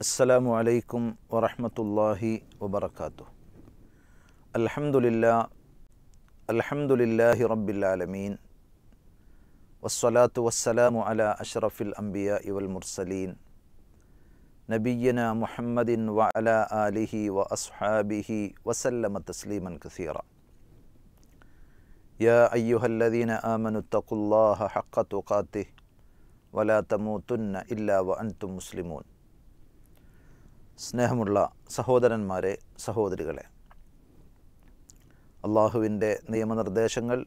السلام عليكم ورحمة الله وبركاته الحمد لله الحمد لله رب العالمين والصلاة والسلام على أشرف الأنبياء والمرسلين نبينا محمد وعلى آله وأصحابه وسلم تسليما كثيرا يا أيها الذين آمنوا اتقوا الله حق تقاته ولا تموتن إلا وأنتم مسلمون സ്നേഹമുള്ള സഹോദരന്മാരെ സഹോദരികളെ അള്ളാഹുവിൻ്റെ നിയമനിർദ്ദേശങ്ങൾ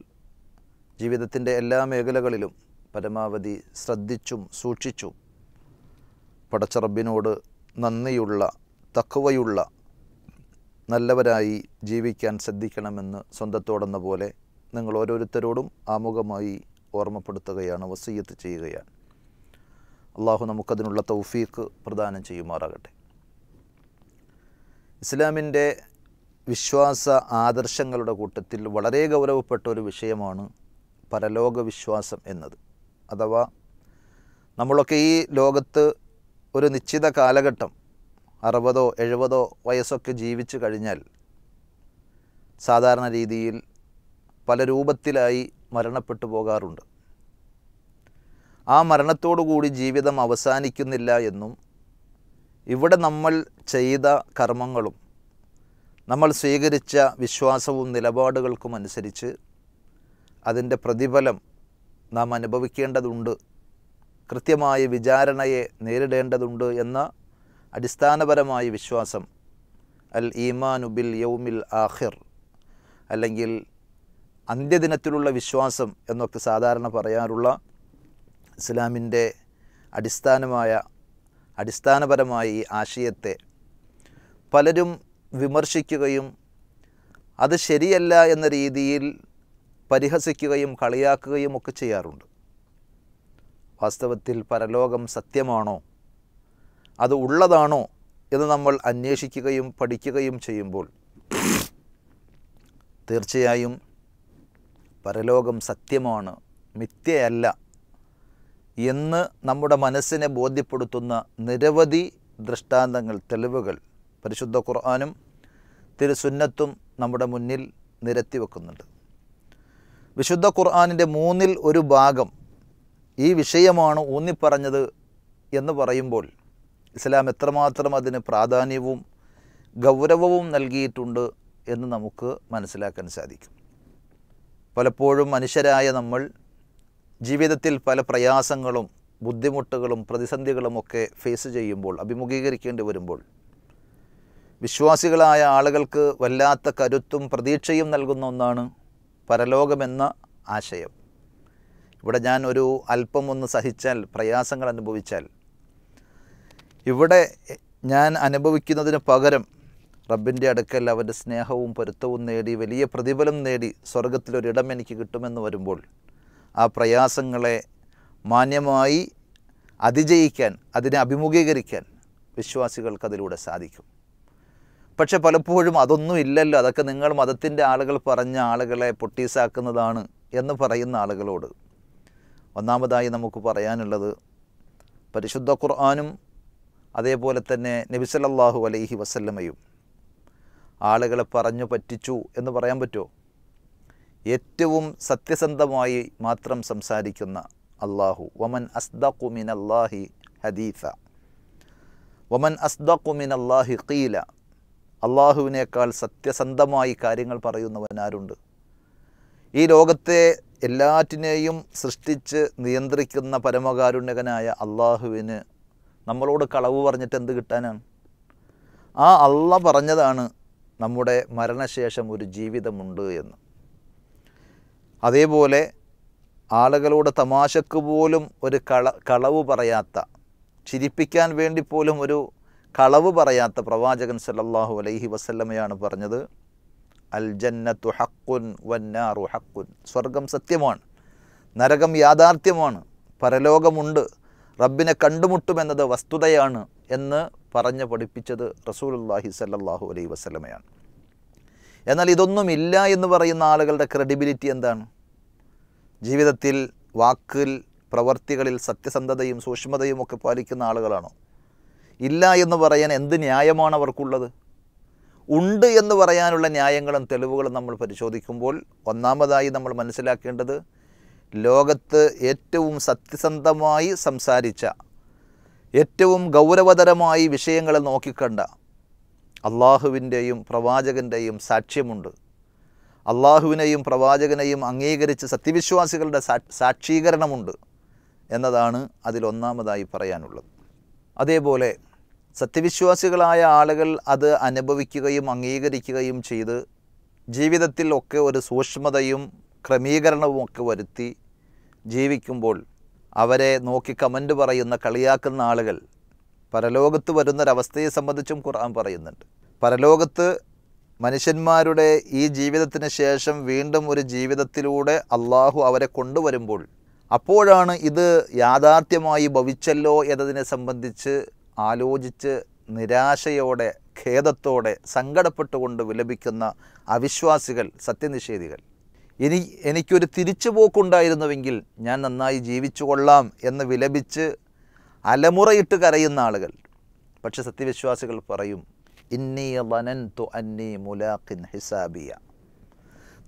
ജീവിതത്തിൻ്റെ എല്ലാ മേഖലകളിലും പരമാവധി ശ്രദ്ധിച്ചും സൂക്ഷിച്ചും പടച്ചറബിനോട് നന്ദിയുള്ള തക്കവയുള്ള നല്ലവരായി ജീവിക്കാൻ ശ്രദ്ധിക്കണമെന്ന് സ്വന്തത്തോടെന്ന പോലെ നിങ്ങൾ ഓരോരുത്തരോടും ആമുഖമായി ഓർമ്മപ്പെടുത്തുകയാണ് വസീയത്ത് ചെയ്യുകയാണ് അള്ളാഹു നമുക്കതിനുള്ള തൗഫീക്ക് പ്രദാനം ചെയ്യുമാറാകട്ടെ ഇസ്ലാമിൻ്റെ വിശ്വാസ ആദർശങ്ങളുടെ കൂട്ടത്തിൽ വളരെ ഗൗരവപ്പെട്ട ഒരു വിഷയമാണ് പരലോക വിശ്വാസം എന്നത് അഥവാ നമ്മളൊക്കെ ഈ ലോകത്ത് ഒരു നിശ്ചിത കാലഘട്ടം അറുപതോ എഴുപതോ വയസ്സൊക്കെ ജീവിച്ചു കഴിഞ്ഞാൽ സാധാരണ രീതിയിൽ പല രൂപത്തിലായി മരണപ്പെട്ടു പോകാറുണ്ട് ആ മരണത്തോടുകൂടി ജീവിതം അവസാനിക്കുന്നില്ല എന്നും ഇവിടെ നമ്മൾ ചെയ്ത കർമ്മങ്ങളും നമ്മൾ സ്വീകരിച്ച വിശ്വാസവും നിലപാടുകൾക്കും അനുസരിച്ച് അതിൻ്റെ പ്രതിഫലം നാം അനുഭവിക്കേണ്ടതുണ്ട് കൃത്യമായ വിചാരണയെ നേരിടേണ്ടതുണ്ട് എന്ന അടിസ്ഥാനപരമായ വിശ്വാസം അൽ ഈമാനുബിൽ യൗമിൽ ആഹിർ അല്ലെങ്കിൽ അന്ത്യദിനത്തിലുള്ള വിശ്വാസം എന്നൊക്കെ സാധാരണ പറയാറുള്ള ഇസ്ലാമിൻ്റെ അടിസ്ഥാനമായ അടിസ്ഥാനപരമായി ഈ ആശയത്തെ പലരും വിമർശിക്കുകയും അത് ശരിയല്ല എന്ന രീതിയിൽ പരിഹസിക്കുകയും കളിയാക്കുകയും ഒക്കെ ചെയ്യാറുണ്ട് വാസ്തവത്തിൽ പരലോകം സത്യമാണോ അത് ഉള്ളതാണോ എന്ന് നമ്മൾ അന്വേഷിക്കുകയും പഠിക്കുകയും ചെയ്യുമ്പോൾ തീർച്ചയായും പരലോകം സത്യമാണ് മിഥ്യയല്ല എന്ന് നമ്മുടെ മനസ്സിനെ ബോധ്യപ്പെടുത്തുന്ന നിരവധി ദൃഷ്ടാന്തങ്ങൾ തെളിവുകൾ പരിശുദ്ധ ഖുർആാനും തിരുസുന്നത്തും നമ്മുടെ മുന്നിൽ നിരത്തി വെക്കുന്നുണ്ട് വിശുദ്ധ ഖുർആാനിൻ്റെ മൂന്നിൽ ഒരു ഭാഗം ഈ വിഷയമാണ് ഊന്നിപ്പറഞ്ഞത് എന്ന് പറയുമ്പോൾ ഇസ്ലാം എത്രമാത്രം അതിന് പ്രാധാന്യവും ഗൗരവവും നൽകിയിട്ടുണ്ട് എന്ന് നമുക്ക് മനസ്സിലാക്കാൻ സാധിക്കും പലപ്പോഴും മനുഷ്യരായ നമ്മൾ ജീവിതത്തിൽ പല പ്രയാസങ്ങളും ബുദ്ധിമുട്ടുകളും പ്രതിസന്ധികളും ഒക്കെ ഫേസ് ചെയ്യുമ്പോൾ അഭിമുഖീകരിക്കേണ്ടി വരുമ്പോൾ വിശ്വാസികളായ ആളുകൾക്ക് വല്ലാത്ത കരുത്തും പ്രതീക്ഷയും നൽകുന്ന ഒന്നാണ് പരലോകമെന്ന ആശയം ഇവിടെ ഞാൻ ഒരു അല്പം ഒന്ന് സഹിച്ചാൽ പ്രയാസങ്ങൾ അനുഭവിച്ചാൽ ഇവിടെ ഞാൻ അനുഭവിക്കുന്നതിന് പകരം റബ്ബിൻ്റെ അടുക്കൽ അവൻ്റെ സ്നേഹവും പൊരുത്തവും നേടി വലിയ പ്രതിഫലം നേടി സ്വർഗത്തിലൊരിടം എനിക്ക് കിട്ടുമെന്ന് വരുമ്പോൾ ആ പ്രയാസങ്ങളെ മാന്യമായി അതിജയിക്കാൻ അതിനെ അഭിമുഖീകരിക്കാൻ വിശ്വാസികൾക്ക് അതിലൂടെ സാധിക്കും പക്ഷെ പലപ്പോഴും അതൊന്നും ഇല്ലല്ലോ അതൊക്കെ നിങ്ങൾ മതത്തിൻ്റെ ആളുകൾ പറഞ്ഞ ആളുകളെ പൊട്ടീസാക്കുന്നതാണ് എന്ന് പറയുന്ന ആളുകളോട് ഒന്നാമതായി നമുക്ക് പറയാനുള്ളത് പരിശുദ്ധ ഖുർആാനും അതേപോലെ തന്നെ നബിസലല്ലാഹു അലൈഹി വസല്ലമയും ആളുകളെ പറഞ്ഞു പറ്റിച്ചു എന്ന് പറയാൻ പറ്റുമോ ഏറ്റവും സത്യസന്ധമായി മാത്രം സംസാരിക്കുന്ന അള്ളാഹു വമൻ അസ്ദഖുമിൻ അള്ളാഹി ഹദീഫ വമൻ അസ്ദഖുമിൻ അള്ളാഹി ഖീല അള്ളാഹുവിനേക്കാൾ സത്യസന്ധമായി കാര്യങ്ങൾ പറയുന്നവനാരുണ്ട് ഈ ലോകത്തെ എല്ലാറ്റിനെയും സൃഷ്ടിച്ച് നിയന്ത്രിക്കുന്ന പരമകാരുണ്യകനായ അള്ളാഹുവിന് നമ്മളോട് കളവ് പറഞ്ഞിട്ട് എന്ത് കിട്ടാനാണ് ആ അള്ള പറഞ്ഞതാണ് നമ്മുടെ മരണശേഷം ഒരു ജീവിതമുണ്ട് എന്ന് അതേപോലെ ആളുകളോട് തമാശക്ക് പോലും ഒരു കള കളവ് പറയാത്ത ചിരിപ്പിക്കാൻ വേണ്ടി പോലും ഒരു കളവ് പറയാത്ത പ്രവാചകൻ സല്ലാഹു അലൈഹി വസല്ലമയാണ് പറഞ്ഞത് അൽ ജന്നത്തു ഹക്കുൻ വന്നാറു ഹക്കുൻ സ്വർഗം സത്യമാണ് നരകം യാഥാർത്ഥ്യമാണ് പരലോകമുണ്ട് റബ്ബിനെ കണ്ടുമുട്ടുമെന്നത് വസ്തുതയാണ് എന്ന് പറഞ്ഞ് പഠിപ്പിച്ചത് റസൂലുല്ലാഹി സല്ലാഹു അലൈഹി വസല്ലമയാണ് എന്നാൽ ഇതൊന്നുമില്ല എന്ന് പറയുന്ന ആളുകളുടെ ക്രെഡിബിലിറ്റി എന്താണ് ജീവിതത്തിൽ വാക്കിൽ പ്രവർത്തികളിൽ സത്യസന്ധതയും സൂക്ഷ്മതയും ഒക്കെ പാലിക്കുന്ന ആളുകളാണോ ഇല്ല എന്ന് പറയാൻ എന്ത് ന്യായമാണ് അവർക്കുള്ളത് ഉണ്ട് എന്ന് പറയാനുള്ള ന്യായങ്ങളും തെളിവുകളും നമ്മൾ പരിശോധിക്കുമ്പോൾ ഒന്നാമതായി നമ്മൾ മനസ്സിലാക്കേണ്ടത് ലോകത്ത് ഏറ്റവും സത്യസന്ധമായി സംസാരിച്ച ഏറ്റവും ഗൗരവതരമായി വിഷയങ്ങളെ നോക്കിക്കണ്ട അള്ളാഹുവിൻ്റെയും പ്രവാചകൻ്റെയും സാക്ഷ്യമുണ്ട് അള്ളാഹുവിനെയും പ്രവാചകനെയും അംഗീകരിച്ച് സത്യവിശ്വാസികളുടെ സാക്ഷീകരണമുണ്ട് എന്നതാണ് അതിലൊന്നാമതായി പറയാനുള്ളത് അതേപോലെ സത്യവിശ്വാസികളായ ആളുകൾ അത് അനുഭവിക്കുകയും അംഗീകരിക്കുകയും ചെയ്ത് ജീവിതത്തിൽ ഒക്കെ ഒരു സൂക്ഷ്മതയും ക്രമീകരണവും ഒക്കെ വരുത്തി ജീവിക്കുമ്പോൾ അവരെ നോക്കി കമൻ്റ് പറയുന്ന കളിയാക്കുന്ന ആളുകൾ പരലോകത്ത് വരുന്നൊരവസ്ഥയെ സംബന്ധിച്ചും ഖുർആൻ പറയുന്നുണ്ട് പരലോകത്ത് മനുഷ്യന്മാരുടെ ഈ ജീവിതത്തിന് ശേഷം വീണ്ടും ഒരു ജീവിതത്തിലൂടെ അള്ളാഹു അവരെ കൊണ്ടുവരുമ്പോൾ അപ്പോഴാണ് ഇത് യാഥാർത്ഥ്യമായി ഭവിച്ചല്ലോ എന്നതിനെ സംബന്ധിച്ച് ആലോചിച്ച് നിരാശയോടെ ഖേദത്തോടെ സങ്കടപ്പെട്ടുകൊണ്ട് വിലപിക്കുന്ന അവിശ്വാസികൾ സത്യനിഷേധികൾ ഇനി എനിക്കൊരു തിരിച്ചുപോക്കുണ്ടായിരുന്നുവെങ്കിൽ ഞാൻ നന്നായി ജീവിച്ചു കൊള്ളാം എന്ന് വിലപിച്ച് അലമുറയിട്ട് കരയുന്ന ആളുകൾ പക്ഷെ സത്യവിശ്വാസികൾ പറയും ഇന്നി വനൻതു അന്നി മുലാഖിൻ ഹിസാബിയ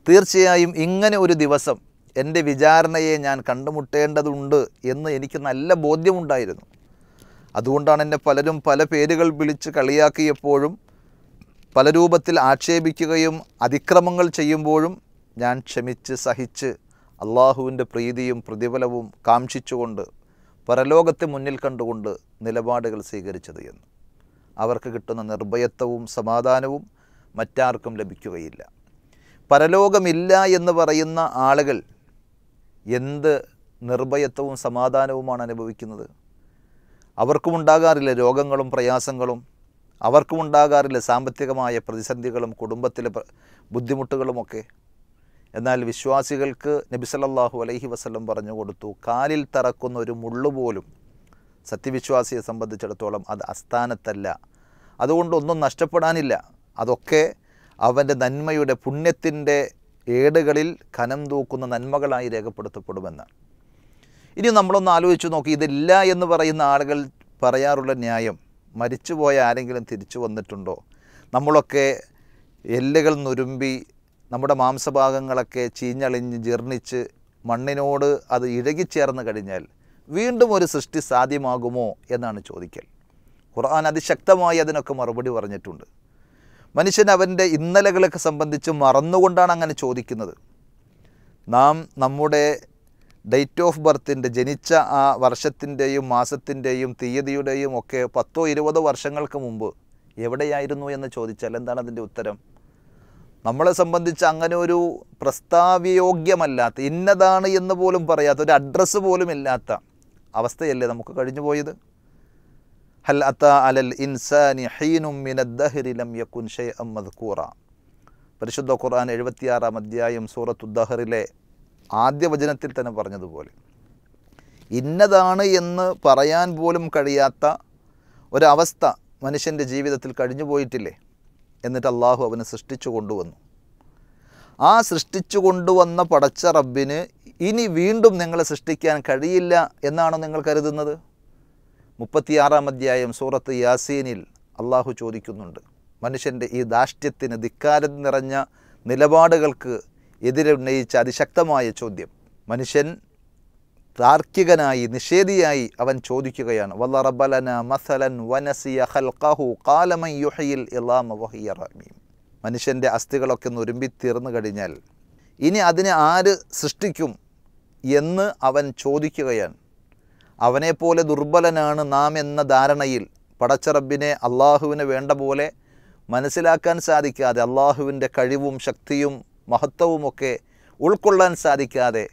തീർച്ചയായും ഇങ്ങനെ ഒരു ദിവസം എൻ്റെ വിചാരണയെ ഞാൻ കണ്ടുമുട്ടേണ്ടതുണ്ട് എന്ന് എനിക്ക് നല്ല ബോധ്യമുണ്ടായിരുന്നു അതുകൊണ്ടാണ് എന്നെ പലരും പല പേരുകൾ വിളിച്ച് കളിയാക്കിയപ്പോഴും പല രൂപത്തിൽ ആക്ഷേപിക്കുകയും അതിക്രമങ്ങൾ ചെയ്യുമ്പോഴും ഞാൻ ക്ഷമിച്ച് സഹിച്ച് അള്ളാഹുവിൻ്റെ പ്രീതിയും പ്രതിഫലവും കാംക്ഷിച്ചുകൊണ്ട് പരലോകത്തെ മുന്നിൽ കണ്ടുകൊണ്ട് നിലപാടുകൾ സ്വീകരിച്ചത് എന്ന് അവർക്ക് കിട്ടുന്ന നിർഭയത്വവും സമാധാനവും മറ്റാർക്കും ലഭിക്കുകയില്ല പരലോകമില്ല എന്ന് പറയുന്ന ആളുകൾ എന്ത് നിർഭയത്വവും സമാധാനവുമാണ് അനുഭവിക്കുന്നത് അവർക്കും ഉണ്ടാകാറില്ല രോഗങ്ങളും പ്രയാസങ്ങളും അവർക്കും ഉണ്ടാകാറില്ല സാമ്പത്തികമായ പ്രതിസന്ധികളും കുടുംബത്തിലെ ബുദ്ധിമുട്ടുകളുമൊക്കെ എന്നാൽ വിശ്വാസികൾക്ക് നബിസലല്ലാഹു അലൈഹി വസ്ലം പറഞ്ഞു കൊടുത്തു കാലിൽ തറക്കുന്ന ഒരു മുള്ളുപോലും സത്യവിശ്വാസിയെ സംബന്ധിച്ചിടത്തോളം അത് അസ്ഥാനത്തല്ല അതുകൊണ്ടൊന്നും നഷ്ടപ്പെടാനില്ല അതൊക്കെ അവൻ്റെ നന്മയുടെ പുണ്യത്തിൻ്റെ ഏടുകളിൽ കനം തൂക്കുന്ന നന്മകളായി രേഖപ്പെടുത്തപ്പെടുമെന്ന് ഇനി നമ്മളൊന്ന് ആലോചിച്ച് നോക്കി ഇതില്ല എന്ന് പറയുന്ന ആളുകൾ പറയാറുള്ള ന്യായം മരിച്ചുപോയ ആരെങ്കിലും തിരിച്ചു വന്നിട്ടുണ്ടോ നമ്മളൊക്കെ എല്ലുകൾ നുരുമ്പി നമ്മുടെ മാംസഭാഗങ്ങളൊക്കെ ചീഞ്ഞളിഞ്ഞ് ജീർണിച്ച് മണ്ണിനോട് അത് ഇഴകിച്ചേർന്ന് കഴിഞ്ഞാൽ വീണ്ടും ഒരു സൃഷ്ടി സാധ്യമാകുമോ എന്നാണ് ചോദിക്കൽ ഖുർആൻ അതിശക്തമായി അതിനൊക്കെ മറുപടി പറഞ്ഞിട്ടുണ്ട് മനുഷ്യൻ അവൻ്റെ ഇന്നലകളൊക്കെ സംബന്ധിച്ച് മറന്നുകൊണ്ടാണ് അങ്ങനെ ചോദിക്കുന്നത് നാം നമ്മുടെ ഡേറ്റ് ഓഫ് ബർത്തിൻ്റെ ജനിച്ച ആ വർഷത്തിൻ്റെയും മാസത്തിൻ്റെയും തീയതിയുടെയും ഒക്കെ പത്തോ ഇരുപതോ വർഷങ്ങൾക്ക് മുമ്പ് എവിടെയായിരുന്നു എന്ന് ചോദിച്ചാൽ എന്താണ് അതിൻ്റെ ഉത്തരം നമ്മളെ സംബന്ധിച്ച് അങ്ങനെ ഒരു പ്രസ്താവയോഗ്യമല്ലാത്ത ഇന്നതാണ് എന്ന് പോലും പറയാത്ത ഒരു അഡ്രസ്സ് പോലും ഇല്ലാത്ത അവസ്ഥയല്ലേ നമുക്ക് കഴിഞ്ഞു പോയത് ഹൽ അത്ത അലൽ ഇൻസാനി ഹീനും മിനദ്ദഹരിലം യക്കുൻ ഷെ അമ്മദ്കൂറ പരിശുദ്ധ ഖുർആൻ എഴുപത്തിയാറാം അധ്യായം സൂറത്തു ദഹറിലെ ആദ്യ വചനത്തിൽ തന്നെ പറഞ്ഞതുപോലെ ഇന്നതാണ് എന്ന് പറയാൻ പോലും കഴിയാത്ത ഒരവസ്ഥ മനുഷ്യൻ്റെ ജീവിതത്തിൽ കഴിഞ്ഞു പോയിട്ടില്ലേ എന്നിട്ട് അള്ളാഹു അവനെ സൃഷ്ടിച്ചു കൊണ്ടുവന്നു ആ സൃഷ്ടിച്ചു കൊണ്ടുവന്ന പടച്ച റബ്ബിന് ഇനി വീണ്ടും നിങ്ങളെ സൃഷ്ടിക്കാൻ കഴിയില്ല എന്നാണോ നിങ്ങൾ കരുതുന്നത് മുപ്പത്തിയാറാം അധ്യായം സൂറത്ത് യാസീനിൽ അള്ളാഹു ചോദിക്കുന്നുണ്ട് മനുഷ്യൻ്റെ ഈ ദാഷ്ട്യത്തിന് ധിക്കാരം നിറഞ്ഞ നിലപാടുകൾക്ക് എതിരുന്നയിച്ച അതിശക്തമായ ചോദ്യം മനുഷ്യൻ താർക്കികനായി നിഷേധിയായി അവൻ ചോദിക്കുകയാണ് വല്ലറബലന മസലൻ വനസിയ ഹൽഖഹു കാലമൻ യുഹയിൽ മനുഷ്യൻ്റെ അസ്ഥികളൊക്കെ ഒന്ന് തീർന്നു കഴിഞ്ഞാൽ ഇനി അതിനെ ആര് സൃഷ്ടിക്കും എന്ന് അവൻ ചോദിക്കുകയാണ് അവനെപ്പോലെ ദുർബലനാണ് നാം എന്ന ധാരണയിൽ പടച്ചറബിനെ അള്ളാഹുവിന് വേണ്ട പോലെ മനസ്സിലാക്കാൻ സാധിക്കാതെ അള്ളാഹുവിൻ്റെ കഴിവും ശക്തിയും മഹത്വവുമൊക്കെ ഉൾക്കൊള്ളാൻ സാധിക്കാതെ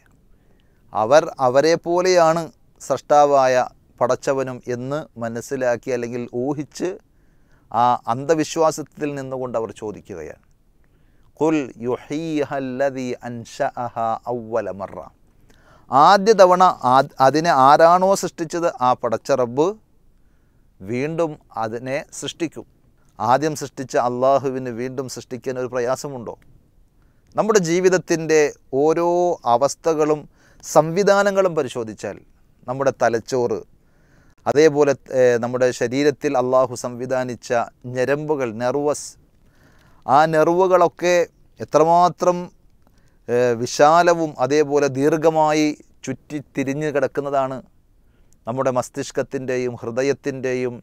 അവർ അവരെ പോലെയാണ് സൃഷ്ടാവായ പടച്ചവനും എന്ന് മനസ്സിലാക്കി അല്ലെങ്കിൽ ഊഹിച്ച് ആ അന്ധവിശ്വാസത്തിൽ നിന്നുകൊണ്ട് അവർ ചോദിക്കുകയാണ് കുൽ യുഹീഹല്ലതി അൻഷ അഹ ഔവല ആദ്യ തവണ അതിനെ ആരാണോ സൃഷ്ടിച്ചത് ആ പടച്ച റബ്ബ് വീണ്ടും അതിനെ സൃഷ്ടിക്കും ആദ്യം സൃഷ്ടിച്ച അള്ളാഹുവിന് വീണ്ടും സൃഷ്ടിക്കാൻ ഒരു പ്രയാസമുണ്ടോ നമ്മുടെ ജീവിതത്തിൻ്റെ ഓരോ അവസ്ഥകളും സംവിധാനങ്ങളും പരിശോധിച്ചാൽ നമ്മുടെ തലച്ചോറ് അതേപോലെ നമ്മുടെ ശരീരത്തിൽ അള്ളാഹു സംവിധാനിച്ച ഞരമ്പുകൾ നെർവസ് ആ നെർവുകളൊക്കെ എത്രമാത്രം വിശാലവും അതേപോലെ ദീർഘമായി ചുറ്റി തിരിഞ്ഞ് കിടക്കുന്നതാണ് നമ്മുടെ മസ്തിഷ്കത്തിൻ്റെയും ഹൃദയത്തിൻ്റെയും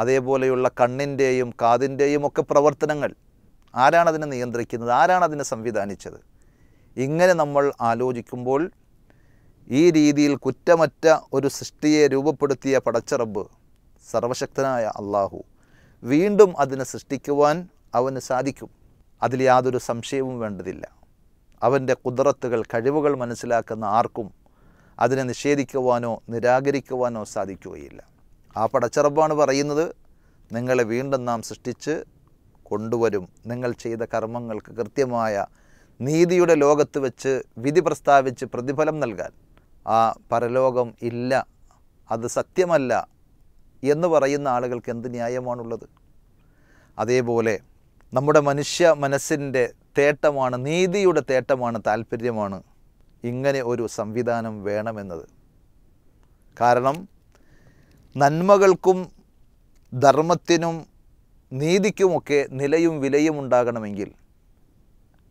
അതേപോലെയുള്ള കണ്ണിൻ്റെയും കാതിൻ്റെയും ഒക്കെ പ്രവർത്തനങ്ങൾ ആരാണതിനെ നിയന്ത്രിക്കുന്നത് ആരാണതിനെ സംവിധാനിച്ചത് ഇങ്ങനെ നമ്മൾ ആലോചിക്കുമ്പോൾ ഈ രീതിയിൽ കുറ്റമറ്റ ഒരു സൃഷ്ടിയെ രൂപപ്പെടുത്തിയ പടച്ചറബ് സർവശക്തനായ അള്ളാഹു വീണ്ടും അതിനെ സൃഷ്ടിക്കുവാൻ അവന് സാധിക്കും അതിൽ യാതൊരു സംശയവും വേണ്ടതില്ല അവൻ്റെ കുതിറത്തുകൾ കഴിവുകൾ മനസ്സിലാക്കുന്ന ആർക്കും അതിനെ നിഷേധിക്കുവാനോ നിരാകരിക്കുവാനോ സാധിക്കുകയില്ല ആ പടച്ചറപ്പാണ് പറയുന്നത് നിങ്ങളെ വീണ്ടും നാം സൃഷ്ടിച്ച് കൊണ്ടുവരും നിങ്ങൾ ചെയ്ത കർമ്മങ്ങൾക്ക് കൃത്യമായ നീതിയുടെ ലോകത്ത് വെച്ച് വിധി പ്രസ്താവിച്ച് പ്രതിഫലം നൽകാൻ ആ പരലോകം ഇല്ല അത് സത്യമല്ല എന്ന് പറയുന്ന ആളുകൾക്ക് എന്ത് ന്യായമാണുള്ളത് അതേപോലെ നമ്മുടെ മനുഷ്യ മനസ്സിൻ്റെ തേട്ടമാണ് നീതിയുടെ തേട്ടമാണ് താല്പര്യമാണ് ഇങ്ങനെ ഒരു സംവിധാനം വേണമെന്നത് കാരണം നന്മകൾക്കും ധർമ്മത്തിനും നീതിക്കുമൊക്കെ നിലയും വിലയും ഉണ്ടാകണമെങ്കിൽ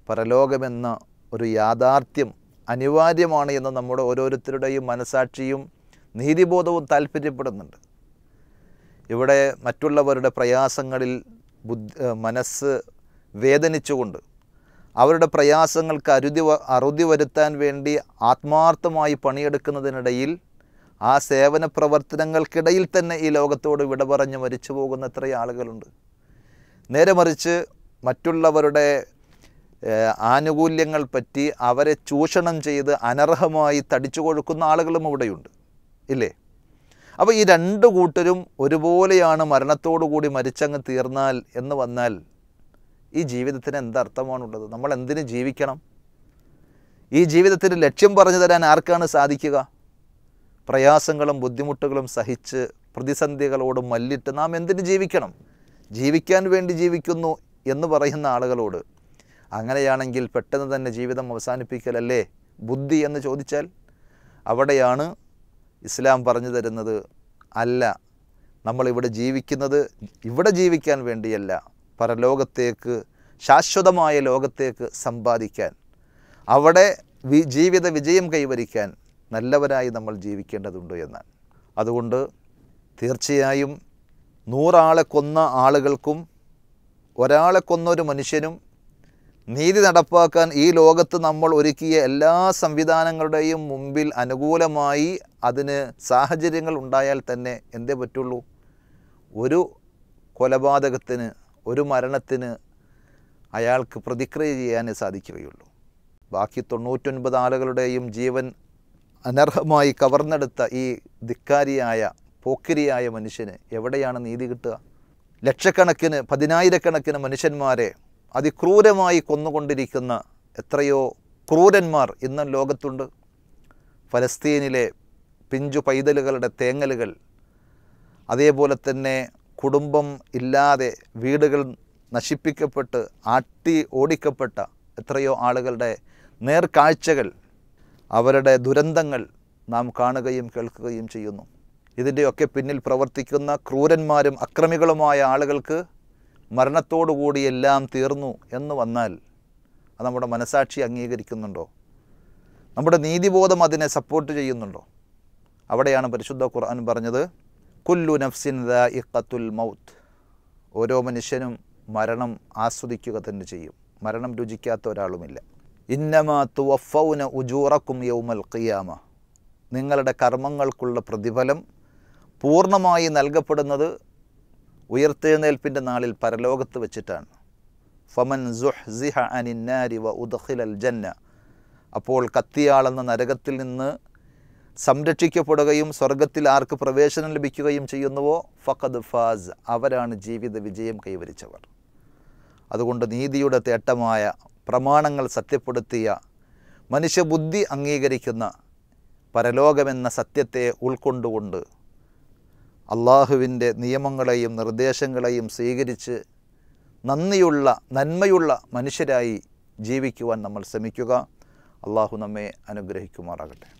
പരലോകമെന്ന ഒരു യാഥാർത്ഥ്യം അനിവാര്യമാണ് എന്ന് നമ്മുടെ ഓരോരുത്തരുടെയും മനസാക്ഷിയും നീതിബോധവും താല്പര്യപ്പെടുന്നുണ്ട് ഇവിടെ മറ്റുള്ളവരുടെ പ്രയാസങ്ങളിൽ ബുദ്ധി മനസ്സ് വേദനിച്ചുകൊണ്ട് അവരുടെ പ്രയാസങ്ങൾക്ക് അരുതി അറുതി വരുത്താൻ വേണ്ടി ആത്മാർത്ഥമായി പണിയെടുക്കുന്നതിനിടയിൽ ആ സേവന പ്രവർത്തനങ്ങൾക്കിടയിൽ തന്നെ ഈ ലോകത്തോട് വിട പറഞ്ഞ് മരിച്ചു പോകുന്ന എത്ര ആളുകളുണ്ട് നേരെ മറിച്ച് മറ്റുള്ളവരുടെ ആനുകൂല്യങ്ങൾ പറ്റി അവരെ ചൂഷണം ചെയ്ത് അനർഹമായി തടിച്ചു കൊഴുക്കുന്ന ആളുകളും ഇവിടെയുണ്ട് ഇല്ലേ അപ്പോൾ ഈ രണ്ട് കൂട്ടരും ഒരുപോലെയാണ് മരണത്തോടു കൂടി മരിച്ചങ്ങ് തീർന്നാൽ എന്ന് വന്നാൽ ഈ ജീവിതത്തിന് എന്തർത്ഥമാണുള്ളത് നമ്മൾ എന്തിനു ജീവിക്കണം ഈ ജീവിതത്തിന് ലക്ഷ്യം പറഞ്ഞു തരാൻ ആർക്കാണ് സാധിക്കുക പ്രയാസങ്ങളും ബുദ്ധിമുട്ടുകളും സഹിച്ച് പ്രതിസന്ധികളോട് മല്ലിട്ട് നാം എന്തിനു ജീവിക്കണം ജീവിക്കാൻ വേണ്ടി ജീവിക്കുന്നു എന്ന് പറയുന്ന ആളുകളോട് അങ്ങനെയാണെങ്കിൽ പെട്ടെന്ന് തന്നെ ജീവിതം അവസാനിപ്പിക്കലല്ലേ ബുദ്ധി എന്ന് ചോദിച്ചാൽ അവിടെയാണ് ഇസ്ലാം പറഞ്ഞു തരുന്നത് അല്ല നമ്മളിവിടെ ജീവിക്കുന്നത് ഇവിടെ ജീവിക്കാൻ വേണ്ടിയല്ല പരലോകത്തേക്ക് ശാശ്വതമായ ലോകത്തേക്ക് സമ്പാദിക്കാൻ അവിടെ വി ജീവിത വിജയം കൈവരിക്കാൻ നല്ലവരായി നമ്മൾ ജീവിക്കേണ്ടതുണ്ട് എന്നാണ് അതുകൊണ്ട് തീർച്ചയായും നൂറാളെ കൊന്ന ആളുകൾക്കും ഒരാളെ കൊന്നൊരു മനുഷ്യനും നീതി നടപ്പാക്കാൻ ഈ ലോകത്ത് നമ്മൾ ഒരുക്കിയ എല്ലാ സംവിധാനങ്ങളുടെയും മുമ്പിൽ അനുകൂലമായി അതിന് സാഹചര്യങ്ങൾ ഉണ്ടായാൽ തന്നെ എന്തേ പറ്റുള്ളൂ ഒരു കൊലപാതകത്തിന് ഒരു മരണത്തിന് അയാൾക്ക് പ്രതിക്രിയ ചെയ്യാനേ സാധിക്കുകയുള്ളൂ ബാക്കി തൊണ്ണൂറ്റൊൻപത് ആളുകളുടെയും ജീവൻ അനർഹമായി കവർന്നെടുത്ത ഈ ധിക്കാരിയായ പോക്കിരിയായ മനുഷ്യന് എവിടെയാണ് നീതി കിട്ടുക ലക്ഷക്കണക്കിന് പതിനായിരക്കണക്കിന് മനുഷ്യന്മാരെ അതിക്രൂരമായി കൊന്നുകൊണ്ടിരിക്കുന്ന എത്രയോ ക്രൂരന്മാർ ഇന്നും ലോകത്തുണ്ട് ഫലസ്തീനിലെ പിഞ്ചു പൈതലുകളുടെ തേങ്ങലുകൾ അതേപോലെ തന്നെ കുടുംബം ഇല്ലാതെ വീടുകൾ നശിപ്പിക്കപ്പെട്ട് ആട്ടി ഓടിക്കപ്പെട്ട എത്രയോ ആളുകളുടെ നേർക്കാഴ്ചകൾ അവരുടെ ദുരന്തങ്ങൾ നാം കാണുകയും കേൾക്കുകയും ചെയ്യുന്നു ഇതിൻ്റെയൊക്കെ പിന്നിൽ പ്രവർത്തിക്കുന്ന ക്രൂരന്മാരും അക്രമികളുമായ ആളുകൾക്ക് മരണത്തോടുകൂടി എല്ലാം തീർന്നു എന്ന് വന്നാൽ അത് നമ്മുടെ മനസാക്ഷി അംഗീകരിക്കുന്നുണ്ടോ നമ്മുടെ നീതിബോധം അതിനെ സപ്പോർട്ട് ചെയ്യുന്നുണ്ടോ അവിടെയാണ് പരിശുദ്ധ ഖുർആൻ പറഞ്ഞത് കുല്ലു നഫ്സിൻ ഇക്കത്തുൽ മൗത്ത് ഓരോ മനുഷ്യനും മരണം ആസ്വദിക്കുക തന്നെ ചെയ്യും മരണം രുചിക്കാത്ത ഒരാളുമില്ല ഇന്നമാ തുവഫൗന ഉജൂറക്കും യൗമൽ ഖിയാമ നിങ്ങളുടെ കർമ്മങ്ങൾക്കുള്ള പ്രതിഫലം പൂർണ്ണമായി നൽകപ്പെടുന്നത് ഉയർത്തെഴുന്നേൽപ്പിൻ്റെ നാളിൽ പരലോകത്ത് വെച്ചിട്ടാണ് ഫമൻ സുഹ്സിഹ അനിന്നാരി വ ജന്ന അപ്പോൾ കത്തിയാളെന്ന നരകത്തിൽ നിന്ന് സംരക്ഷിക്കപ്പെടുകയും സ്വർഗത്തിൽ ആർക്ക് പ്രവേശനം ലഭിക്കുകയും ചെയ്യുന്നുവോ ഫഖദ് ഫാസ് അവരാണ് ജീവിത വിജയം കൈവരിച്ചവർ അതുകൊണ്ട് നീതിയുടെ തേട്ടമായ പ്രമാണങ്ങൾ സത്യപ്പെടുത്തിയ മനുഷ്യബുദ്ധി അംഗീകരിക്കുന്ന പരലോകമെന്ന സത്യത്തെ ഉൾക്കൊണ്ടുകൊണ്ട് അള്ളാഹുവിൻ്റെ നിയമങ്ങളെയും നിർദ്ദേശങ്ങളെയും സ്വീകരിച്ച് നന്ദിയുള്ള നന്മയുള്ള മനുഷ്യരായി ജീവിക്കുവാൻ നമ്മൾ ശ്രമിക്കുക അള്ളാഹു നമ്മെ അനുഗ്രഹിക്കുമാറാകട്ടെ